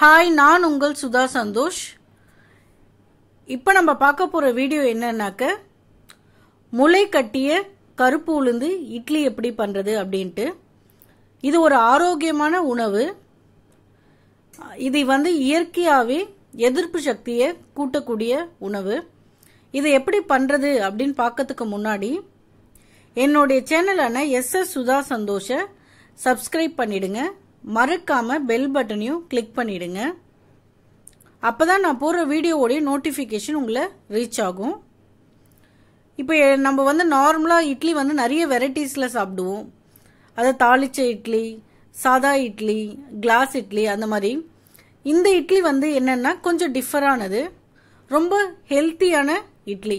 hi நான் உங்கள் சுதா சந்தோஷ் இப்போ நம்ம பார்க்க போகிற வீடியோ என்னன்னாக்க முளை கட்டிய கருப்பு உளுந்து இட்லி எப்படி பண்ணுறது அப்படின்ட்டு இது ஒரு ஆரோக்கியமான உணவு இது வந்து இயற்கையாகவே எதிர்ப்பு சக்தியை கூட்டக்கூடிய உணவு இது எப்படி பண்ணுறது அப்படின்னு பார்க்கறதுக்கு முன்னாடி என்னுடைய சேனலான எஸ்எஸ் சுதா சந்தோஷை சப்ஸ்கிரைப் பண்ணிடுங்க மறக்காம பெல் பட்டனையும் கிளிக் பண்ணிடுங்க அப்போ தான் நான் போடுற வீடியோவுடைய நோட்டிஃபிகேஷன் உங்களை ரீச் ஆகும் இப்போ நம்ம வந்து நார்மலாக இட்லி வந்து நிறைய வெரைட்டிஸில் சாப்பிடுவோம் அதை தாளிச்ச இட்லி சாதா இட்லி கிளாஸ் இட்லி அந்த மாதிரி இந்த இட்லி வந்து என்னென்னா கொஞ்சம் டிஃபரானது ரொம்ப ஹெல்த்தியான இட்லி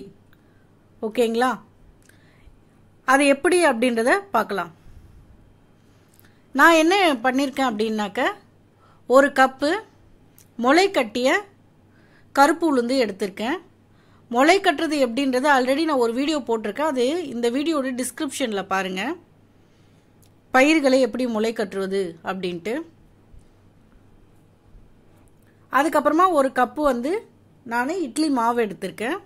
ஓகேங்களா அது எப்படி அப்படின்றத பார்க்கலாம் நான் என்ன பண்ணியிருக்கேன் அப்படின்னாக்க ஒரு கப்பு முளை கட்டிய கருப்பு உளுந்து எடுத்திருக்கேன் முளை கட்டுறது எப்படின்றது ஆல்ரெடி நான் ஒரு வீடியோ போட்டிருக்கேன் அது இந்த வீடியோட டிஸ்கிரிப்ஷனில் பாருங்கள் பயிர்களை எப்படி முளை கட்டுறது அப்படின்ட்டு அதுக்கப்புறமா ஒரு கப்பு வந்து நான் இட்லி மாவு எடுத்திருக்கேன்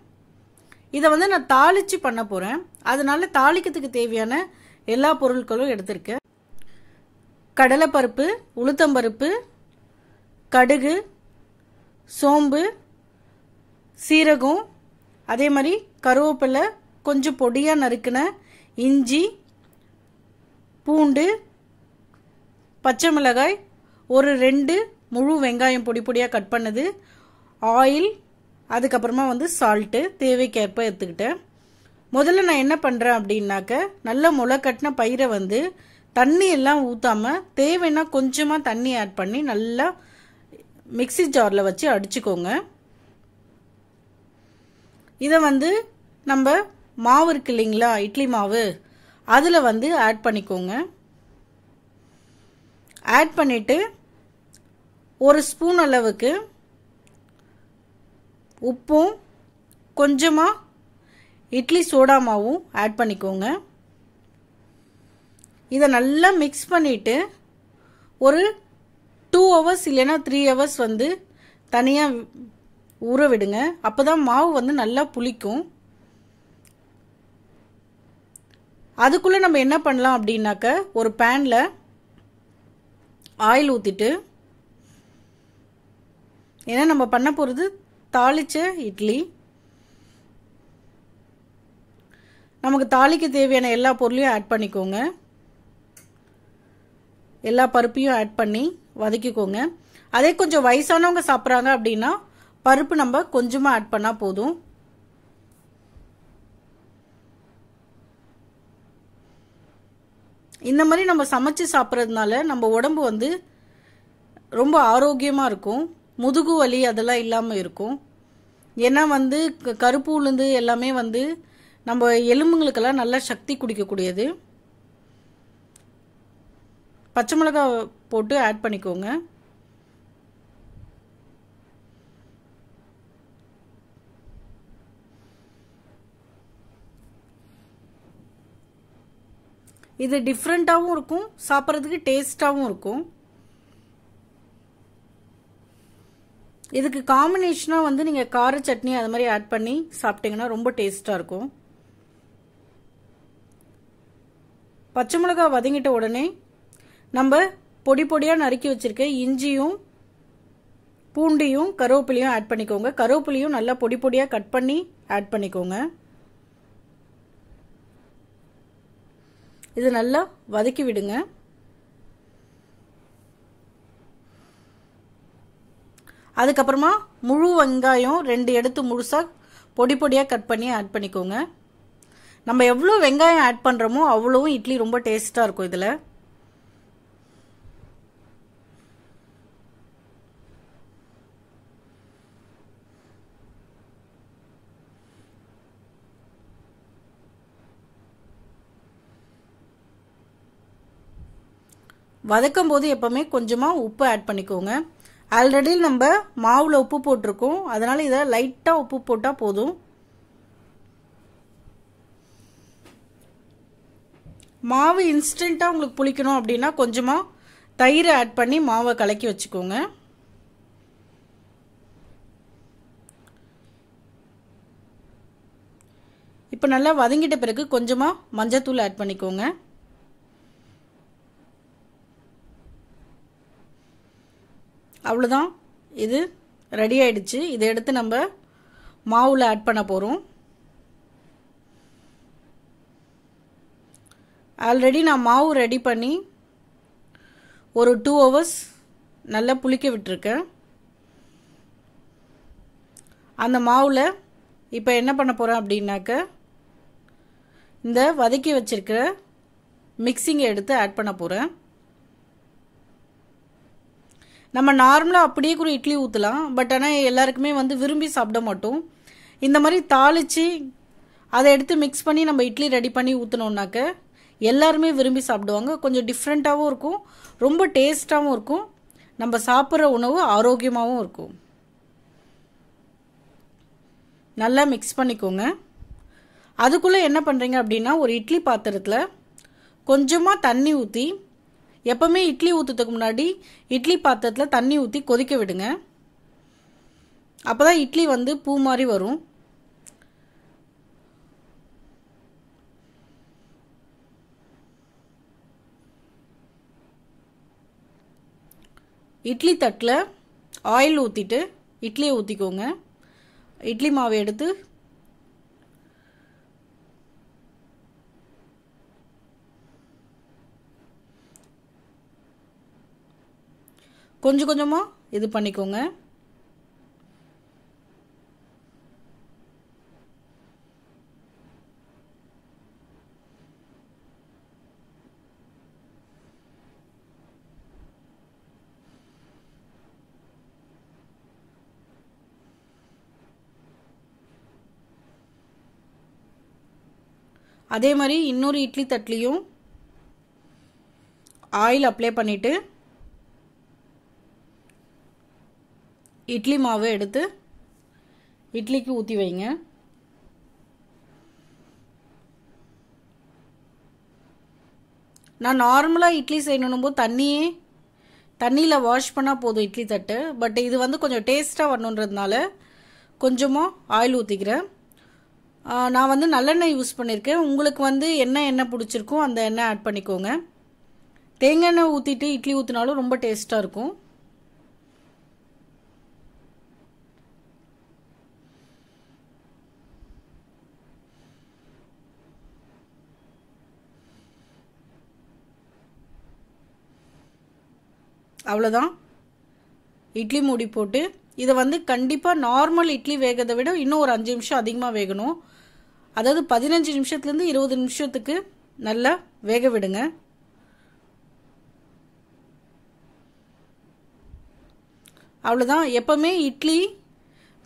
இதை வந்து நான் தாளித்து பண்ண போகிறேன் அதனால தாளிக்கிறதுக்கு தேவையான எல்லா பொருட்களும் எடுத்திருக்கேன் கடலைப்பருப்பு உளுத்தம்பருப்பு கடுகு சோம்பு சீரகம் அதே மாதிரி கருவேப்பிலை கொஞ்சம் பொடியாக நறுக்கின இஞ்சி பூண்டு பச்சை மிளகாய் ஒரு ரெண்டு முழு வெங்காயம் பொடி பொடியாக கட் பண்ணது ஆயில் அதுக்கப்புறமா வந்து சால்ட்டு தேவைக்கேற்ப எடுத்துக்கிட்டேன் முதல்ல நான் என்ன பண்ணுறேன் அப்படின்னாக்க நல்ல முளை கட்டின பயிரை வந்து தண்ணி எல்லாம் ஊற்றாமல் தேவைன்னா கொஞ்சமாக தண்ணி ஆட் பண்ணி நல்லா மிக்சி ஜாரில் வச்சு அடிச்சுக்கோங்க இதை வந்து நம்ம மாவு இருக்கு இல்லைங்களா இட்லி மாவு அதில் வந்து ஆட் பண்ணிக்கோங்க ஆட் பண்ணிவிட்டு ஒரு ஸ்பூன் அளவுக்கு உப்பும் கொஞ்சமாக இட்லி சோடா மாவும் ஆட் பண்ணிக்கோங்க இதை நல்லா மிக்ஸ் பண்ணிவிட்டு ஒரு டூ ஹவர்ஸ் இல்லைன்னா த்ரீ ஹவர்ஸ் வந்து தனியாக ஊற விடுங்க அப்போ தான் மாவு வந்து நல்லா புளிக்கும் அதுக்குள்ளே நம்ம என்ன பண்ணலாம் அப்படின்னாக்க ஒரு பேனில் ஆயில் ஊற்றிட்டு ஏன்னா நம்ம பண்ண போகிறது தாளிச்ச இட்லி நமக்கு தாளிக்கு தேவையான எல்லா பொருளையும் ஆட் பண்ணிக்கோங்க எல்லா பருப்பையும் ஆட் பண்ணி வதக்கிக்கோங்க அதே கொஞ்சம் வயசானவங்க சாப்பிட்றாங்க அப்படின்னா பருப்பு நம்ம கொஞ்சமாக ஆட் பண்ணால் போதும் இந்த மாதிரி நம்ம சமைச்சு சாப்பிட்றதுனால நம்ம உடம்பு வந்து ரொம்ப ஆரோக்கியமாக இருக்கும் முதுகு வலி அதெல்லாம் இல்லாமல் இருக்கும் ஏன்னா வந்து கருப்பு உளுந்து எல்லாமே வந்து நம்ம எலும்புங்களுக்கெல்லாம் நல்லா சக்தி குடிக்கக்கூடியது பச்சை மிளகா போட்டு ஆட் பண்ணிக்கோங்க இது டிஃப்ரெண்ட்டாகவும் இருக்கும் சாப்பிட்றதுக்கு டேஸ்ட்டாகவும் இருக்கும் இதுக்கு காம்பினேஷனாக வந்து நீங்கள் கார சட்னி அது மாதிரி ஆட் பண்ணி சாப்பிட்டீங்கன்னா ரொம்ப டேஸ்ட்டாக இருக்கும் பச்சை மிளகா வதங்கிட்ட உடனே நம்ம பொடி பொடியாக நறுக்கி வச்சிருக்க இஞ்சியும் பூண்டியும் கருவேப்பிலையும் ஆட் பண்ணிக்கோங்க கருவேப்பிலையும் நல்லா பொடி பொடியாக கட் பண்ணி ஆட் பண்ணிக்கோங்க இது நல்லா வதக்கி விடுங்க அதுக்கப்புறமா முழு வெங்காயம் ரெண்டு எடுத்து முழுசாக பொடி பொடியாக கட் பண்ணி ஆட் பண்ணிக்கோங்க நம்ம எவ்வளோ வெங்காயம் ஆட் பண்ணுறோமோ அவ்வளோவும் இட்லி ரொம்ப டேஸ்ட்டாக இருக்கும் இதில் வதக்கும் போது எப்போவுமே கொஞ்சமாக உப்பு ஆட் பண்ணிக்கோங்க ஆல்ரெடி நம்ம மாவில் உப்பு போட்டிருக்கோம் அதனால் இதை லைட்டாக உப்பு போட்டால் போதும் மாவு இன்ஸ்டண்ட்டாக உங்களுக்கு புளிக்கணும் அப்படின்னா கொஞ்சமாக தயிர் ஆட் பண்ணி மாவை கலக்கி வச்சுக்கோங்க இப்போ நல்லா வதங்கிட்ட பிறகு கொஞ்சமாக மஞ்சத்தூள் ஆட் பண்ணிக்கோங்க அவ்வளோதான் இது ரெடி ஆயிடுச்சு இதை எடுத்து நம்ம மாவில் ஆட் பண்ண போகிறோம் ஆல்ரெடி நான் மாவு ரெடி பண்ணி ஒரு டூ ஹவர்ஸ் நல்லா புளிக்க விட்டுருக்கேன் அந்த மாவில் இப்போ என்ன பண்ண போகிறேன் அப்படின்னாக்க இந்த வதக்கி வச்சிருக்கிற மிக்சிங்கை எடுத்து ஆட் பண்ண போகிறேன் நம்ம நார்மலாக அப்படியே கூட இட்லி ஊற்றலாம் பட் ஆனால் எல்லாருக்குமே வந்து விரும்பி சாப்பிட மாட்டோம் இந்த மாதிரி தாளித்து அதை எடுத்து மிக்ஸ் பண்ணி நம்ம இட்லி ரெடி பண்ணி ஊற்றினோன்னாக்க எல்லாருமே விரும்பி சாப்பிடுவாங்க கொஞ்சம் டிஃப்ரெண்ட்டாகவும் இருக்கும் ரொம்ப டேஸ்ட்டாகவும் இருக்கும் நம்ம சாப்பிட்ற உணவு ஆரோக்கியமாகவும் இருக்கும் நல்லா மிக்ஸ் பண்ணிக்கோங்க அதுக்குள்ளே என்ன பண்ணுறீங்க அப்படின்னா ஒரு இட்லி பாத்திரத்தில் கொஞ்சமாக தண்ணி ஊற்றி எப்பவுமே இட்லி ஊற்றுறதுக்கு முன்னாடி இட்லி பாத்திரத்தில் தண்ணி ஊற்றி கொதிக்க விடுங்க அப்போ இட்லி வந்து பூ மாதிரி வரும் இட்லி தட்டில் ஆயில் ஊற்றிட்டு இட்லியை ஊற்றிக்கோங்க இட்லி மாவை எடுத்து கொஞ்சம் கொஞ்சமாக இது பண்ணிக்கோங்க அதே மாதிரி இன்னொரு இட்லி தட்லியும் ஆயில் அப்ளை பண்ணிவிட்டு இட்லி மாவை எடுத்து இட்லிக்கு ஊற்றி வைங்க நான் நார்மலாக இட்லி செய்யணும் போது தண்ணியே தண்ணியில் வாஷ் பண்ணால் போதும் இட்லி தட்டு பட் இது வந்து கொஞ்சம் டேஸ்ட்டாக வரணுன்றதுனால கொஞ்சமாக ஆயில் ஊற்றிக்கிறேன் நான் வந்து நல்லெண்ணெய் யூஸ் பண்ணியிருக்கேன் உங்களுக்கு வந்து என்ன எண்ணெய் பிடிச்சிருக்கோ அந்த எண்ணெய் ஆட் பண்ணிக்கோங்க தேங்காய் எண்ணெய் ஊற்றிட்டு இட்லி ஊற்றினாலும் ரொம்ப டேஸ்ட்டாக இருக்கும் அவ்வளோதான் இட்லி மூடி போட்டு இதை வந்து கண்டிப்பாக நார்மல் இட்லி வேகதை விட இன்னும் ஒரு அஞ்சு நிமிஷம் அதிகமாக வேகணும் அதாவது பதினஞ்சு நிமிஷத்துலேருந்து இருபது நிமிஷத்துக்கு நல்லா வேக விடுங்க அவ்வளோதான் எப்போவுமே இட்லி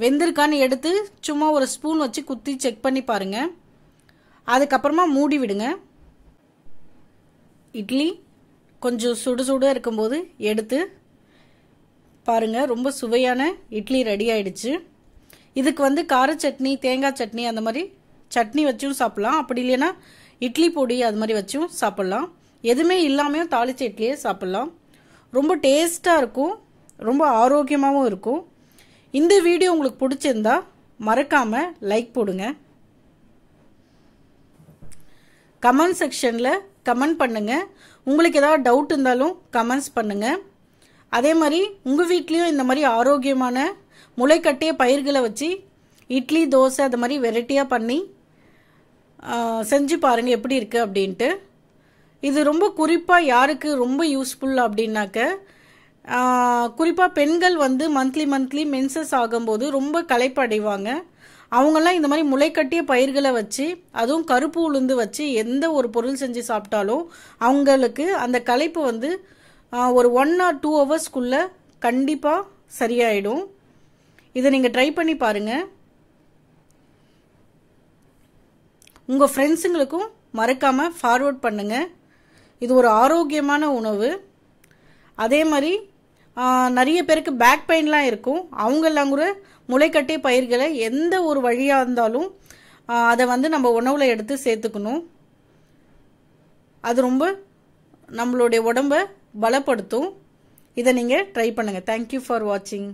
வெந்திருக்கான்னு எடுத்து சும்மா ஒரு ஸ்பூன் வச்சு குத்தி செக் பண்ணி பாருங்கள் அதுக்கப்புறமா மூடி விடுங்க இட்லி கொஞ்சம் சுடு சுடு இருக்கும்போது எடுத்து பாருங்கள் ரொம்ப சுவையான இட்லி ரெடி ஆயிடுச்சு இதுக்கு வந்து கார சட்னி தேங்காய் சட்னி அந்த மாதிரி சட்னி வச்சும் சாப்பிட்லாம் அப்படி இல்லைன்னா இட்லி பொடி அது மாதிரி வச்சும் சாப்பிட்லாம் எதுவுமே இல்லாமையும் தாளிச்ச இட்லியே சாப்பிட்லாம் ரொம்ப டேஸ்ட்டாக இருக்கும் ரொம்ப ஆரோக்கியமாகவும் இருக்கும் இந்த வீடியோ உங்களுக்கு பிடிச்சிருந்தா மறக்காமல் லைக் போடுங்க கமெண்ட் செக்ஷனில் கமெண்ட் பண்ணுங்கள் உங்களுக்கு ஏதாவது டவுட் இருந்தாலும் கமெண்ட்ஸ் பண்ணுங்கள் அதே மாதிரி உங்கள் வீட்லேயும் இந்த மாதிரி ஆரோக்கியமான முளைக்கட்டைய பயிர்களை வச்சு இட்லி தோசை அது மாதிரி வெரைட்டியாக பண்ணி செஞ்சு பாருங்கள் எப்படி இருக்குது அப்படின்ட்டு இது ரொம்ப குறிப்பாக யாருக்கு ரொம்ப யூஸ்ஃபுல் அப்படின்னாக்க குறிப்பாக பெண்கள் வந்து மந்த்லி மந்த்லி மென்சஸ் ஆகும்போது ரொம்ப களைப்படைவாங்க அவங்கெல்லாம் இந்த மாதிரி முளைக்கட்டிய பயிர்களை வச்சு அதுவும் கருப்பு உளுந்து வச்சு எந்த ஒரு பொருள் செஞ்சு சாப்பிட்டாலும் அவங்களுக்கு அந்த களைப்பு வந்து ஒரு ஒன் ஆர் டூ ஹவர்ஸ்க்குள்ளே கண்டிப்பாக சரியாயிடும் இதை நீங்கள் ட்ரை பண்ணி பாருங்கள் உங்கள் ஃப்ரெண்ட்ஸுங்களுக்கும் மறக்காமல் ஃபார்வேர்ட் பண்ணுங்கள் இது ஒரு ஆரோக்கியமான உணவு அதே மாதிரி நிறைய பேருக்கு பேக் பெயின்லாம் இருக்கும் அவங்கெல்லாம் கூட முளைக்கட்டிய பயிர்களை எந்த ஒரு வழியாக இருந்தாலும் அதை வந்து நம்ம உணவில் எடுத்து சேர்த்துக்கணும் அது ரொம்ப நம்மளுடைய உடம்பை பலப்படுத்தும் இதை நீங்கள் ட்ரை பண்ணுங்கள் தேங்க்யூ ஃபார் வாட்சிங்